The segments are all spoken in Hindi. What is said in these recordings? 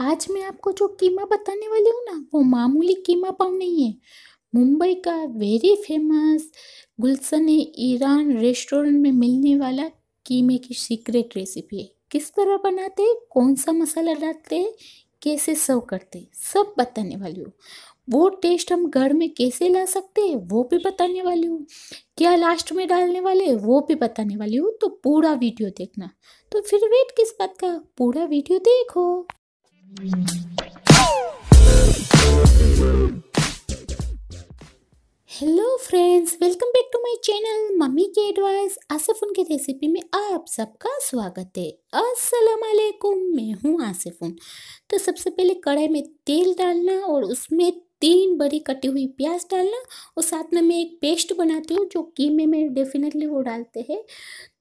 आज मैं आपको जो कीमा बताने वाली हूँ ना वो मामूली कीमा पाव नहीं है मुंबई का very famous Gulshan Iran restaurant में मिलने वाला कीमे की सीक्रेट रेसिपी है किस तरह बनाते हैं कौन सा मसाला डालते हैं कैसे सर्व करते सब बताने वाली हूँ वो टेस्ट हम घर में कैसे ला सकते हैं वो भी बताने वाली हूँ क्या लास्ट में डालने वाले वो भी बताने वाली हूँ तो पूरा वीडियो देखना तो फिर वेट किस बात का पूरा वीडियो देखो Hello friends welcome back to my channel mummy के एडवाइस आसिफुन की रेसिपी में आप सबका स्वागत है अस्सलाम वालेकुम मैं हूँ आसिफुन तो सबसे पहले कढ़ाई में तेल डालना और उसमें तीन बड़ी कटी हुई प्याज डालना और साथ में मैं एक पेस्ट बनाती हूँ जो कीमे में डेफिनेटली वो डालते हैं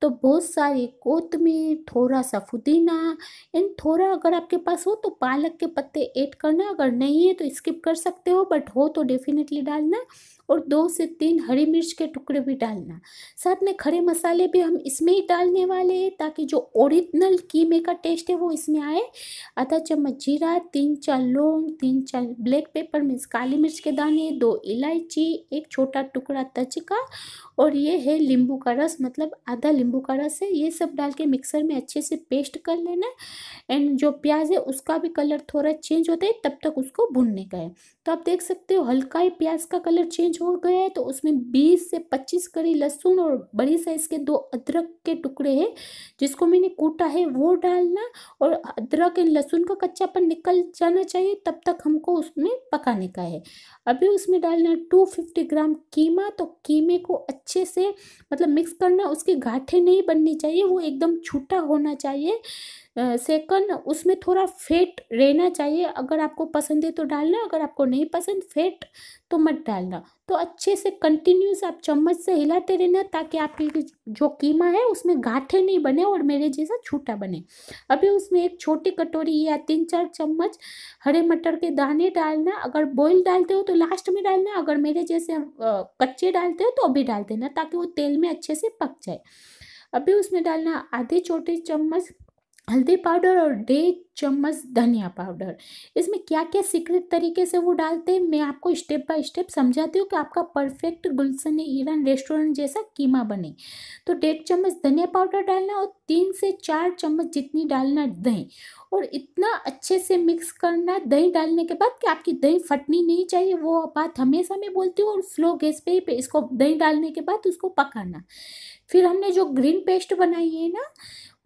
तो बहुत सारी कोतमीर थोड़ा सा फुदीना एंड थोड़ा अगर आपके पास हो तो पालक के पत्ते ऐड करना अगर नहीं है तो स्किप कर सकते हो बट हो तो डेफिनेटली डालना और दो से तीन हरी मिर्च के टुकड़े भी डालना साथ में खड़े मसाले भी हम इसमें ही डालने वाले हैं ताकि जो ओरिजिनल कीमे का टेस्ट है वो इसमें आए आधा चम्मच जीरा तीन चार लौंग तीन चार ब्लैक पेपर मिर्च काली मिर्च के दाने दो इलायची एक छोटा टुकड़ा तज का और ये है नींबू का रस मतलब आधा नींबू का रस है ये सब डाल के मिक्सर में अच्छे से पेस्ट कर लेना एंड जो प्याज है उसका भी कलर थोड़ा चेंज होता है तब तक उसको भूनने का है तो आप देख सकते हो हल्का ही प्याज का कलर चेंज हो गया है तो उसमें 20 से 25 कड़ी लहसुन और बड़ी साइज़ के दो अदरक के टुकड़े हैं जिसको मैंने कूटा है वो डालना और अदरक एंड लहसुन का कच्चापन निकल जाना चाहिए तब तक हमको उसमें पकाने का है अभी उसमें डालना 250 ग्राम कीमा तो कीमे को अच्छे से मतलब मिक्स करना उसके गाठे नहीं बननी चाहिए वो एकदम छूटा होना चाहिए सेकंड उसमें थोड़ा फेट रहना चाहिए अगर आपको पसंद है तो डालना अगर आपको नहीं पसंद फेट तो मत डालना तो अच्छे से कंटिन्यूस आप चम्मच से हिलाते रहना ताकि आपकी जो कीमा है उसमें गाठे नहीं बने और मेरे जैसा छूटा बने अभी उसमें एक छोटी कटोरी या तीन चार चम्मच हरे मटर के दाने डालना अगर बॉयल डालते हो तो लास्ट में डालना अगर मेरे जैसे कच्चे डालते हो तो अभी डाल देना ताकि वो तेल में अच्छे से पक जाए अभी उसमें डालना आधे छोटे चम्मच हल्दी पाउडर और डेढ़ चम्मच धनिया पाउडर इसमें क्या क्या सीक्रेट तरीके से वो डालते हैं मैं आपको स्टेप बाय स्टेप समझाती हूँ कि आपका परफेक्ट गुलशन ईरान रेस्टोरेंट जैसा कीमा बने तो डेढ़ चम्मच धनिया पाउडर डालना और तीन से चार चम्मच जितनी डालना दही और इतना अच्छे से मिक्स करना दही डालने के बाद कि आपकी दही फटनी नहीं चाहिए वो बात हमेशा मैं बोलती हूँ और स्लो गैस पे ही इसको दही डालने के बाद उसको पकाना फिर हमने जो ग्रीन पेस्ट बनाई है ना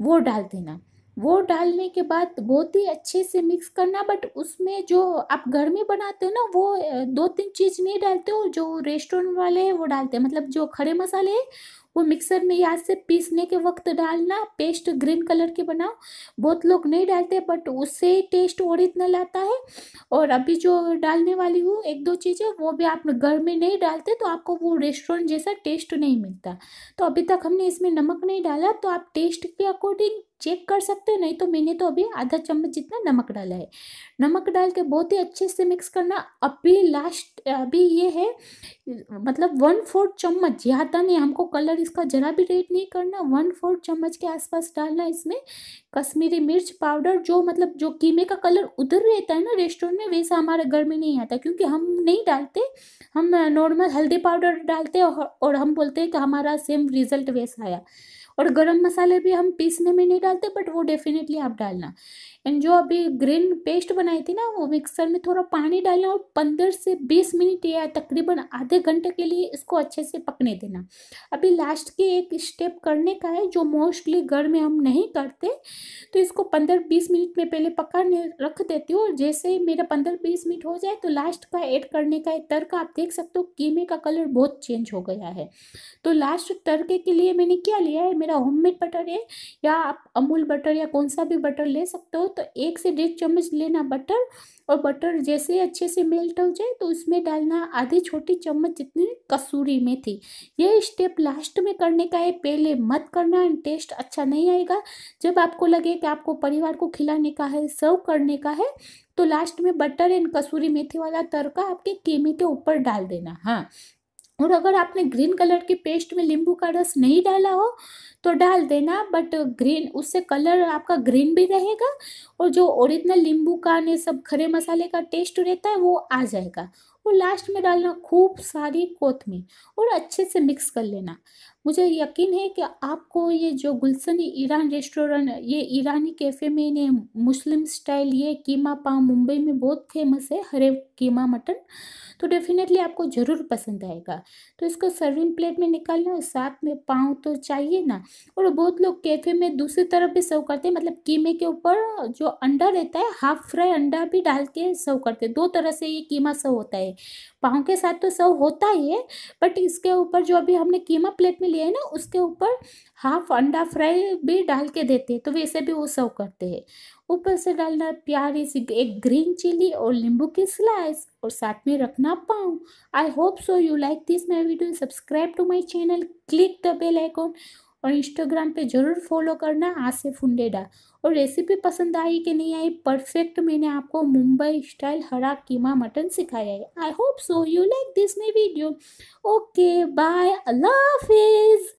वो डाल देना वो डालने के बाद बहुत ही अच्छे से मिक्स करना बट उसमें जो आप घर में बनाते हो ना वो दो तीन चीज़ नहीं डालते हो जो रेस्टोरेंट वाले हैं वो डालते हैं मतलब जो खड़े मसाले हैं वो मिक्सर में याद से पीसने के वक्त डालना पेस्ट ग्रीन कलर के बनाओ बहुत लोग नहीं डालते बट उससे टेस्ट और इतना लाता है और अभी जो डालने वाली हूँ एक दो चीज़ें वो भी आप घर में नहीं डालते तो आपको वो रेस्टोरेंट जैसा टेस्ट नहीं मिलता तो अभी तक हमने इसमें नमक नहीं डाला तो आप टेस्ट के अकॉर्डिंग चेक कर सकते हो नहीं तो मैंने तो अभी आधा चम्मच जितना नमक डाला है नमक डाल के बहुत ही अच्छे से मिक्स करना अभी लास्ट अभी ये है मतलब वन फोर्थ चम्मच यहाँ था नहीं हमको कलर इसका ज़रा भी रेड नहीं करना वन फोर्थ चम्मच के आसपास डालना इसमें कश्मीरी मिर्च पाउडर जो मतलब जो कीमे का कलर उधर रहता है ना रेस्टोरेंट में वैसा हमारे घर में नहीं आता क्योंकि हम नहीं डालते हम नॉर्मल हल्दी पाउडर डालते और हम बोलते हैं कि हमारा सेम रिजल्ट वैसा आया और गरम मसाले भी हम पीसने में नहीं डालते बट वो डेफिनेटली आप डालना एंड जो अभी ग्रीन पेस्ट बनाई थी ना वो मिक्सर में थोड़ा पानी डालना और पंद्रह से बीस मिनट या तकरीबन आधे घंटे के लिए इसको अच्छे से पकने देना अभी लास्ट के एक स्टेप करने का है जो मोस्टली घर में हम नहीं करते तो इसको पंद्रह बीस मिनट में पहले पकाने रख देती हूँ और जैसे ही मेरा पंद्रह बीस मिनट हो जाए तो लास्ट का ऐड करने का तड़का आप देख सकते हो कीमे का कलर बहुत चेंज हो गया है तो लास्ट तड़के के लिए मैंने क्या लिया है मेरा होममेड बटर है या आप अमूल बटर या कौन सा भी बटर ले सकते हो तो एक से डेढ़ चम्मच लेना बटर और बटर जैसे अच्छे से मेल्ट हो जाए तो उसमें डालना आधी छोटी चम्मच जितनी कसूरी मेथी ये स्टेप लास्ट में करने का है पहले मत करना टेस्ट अच्छा नहीं आएगा जब आपको लगे कि आपको परिवार को खिलाने का है सर्व करने का है तो लास्ट में बटर एंड कसूरी मेथी वाला तड़का आपके केमे के ऊपर डाल देना हाँ और अगर आपने ग्रीन कलर के पेस्ट में नींबू का रस नहीं डाला हो तो डाल देना बट ग्रीन उससे कलर आपका ग्रीन भी रहेगा और जो ओरिजिनल नींबू का ने सब खरे मसाले का टेस्ट रहता है वो आ जाएगा और लास्ट में डालना खूब सारी कोथमीर और अच्छे से मिक्स कर लेना मुझे यकीन है कि आपको ये जो गुलशन ईरान रेस्टोरेंट ये ईरानी कैफ़े में इन्हें मुस्लिम स्टाइल ये कीमा पाव मुंबई में बहुत फेमस है हरे कीमा मटन तो डेफिनेटली आपको ज़रूर पसंद आएगा तो इसको सर्विंग प्लेट में निकालना और साथ में पाव तो चाहिए ना और बहुत लोग कैफ़े में दूसरी तरफ भी सर्व करते हैं मतलब कीमे के ऊपर जो अंडा रहता है हाफ फ्राई अंडा भी डाल के सर्व करते हैं दो तरह से ये कीमा सर्व होता है पाँव के साथ तो सर्व होता ही है बट इसके ऊपर जो अभी हमने कीमा प्लेट में लिया है ना उसके ऊपर हाफ अंडा फ्राई भी डाल के देते हैं तो वैसे भी वो सर्व करते हैं ऊपर से डालना प्यारी सी एक ग्रीन चिली और नींबू की स्लाइस और साथ में रखना पाँव I hope so you like this my video subscribe to my channel click the bell icon और इंस्टाग्राम पे ज़रूर फॉलो करना आसिफ फुंडेडा और रेसिपी पसंद आई कि नहीं आई परफेक्ट मैंने आपको मुंबई स्टाइल हरा कीमा मटन सिखाया है I hope so you like this my video okay bye अल्लाह हाफिज़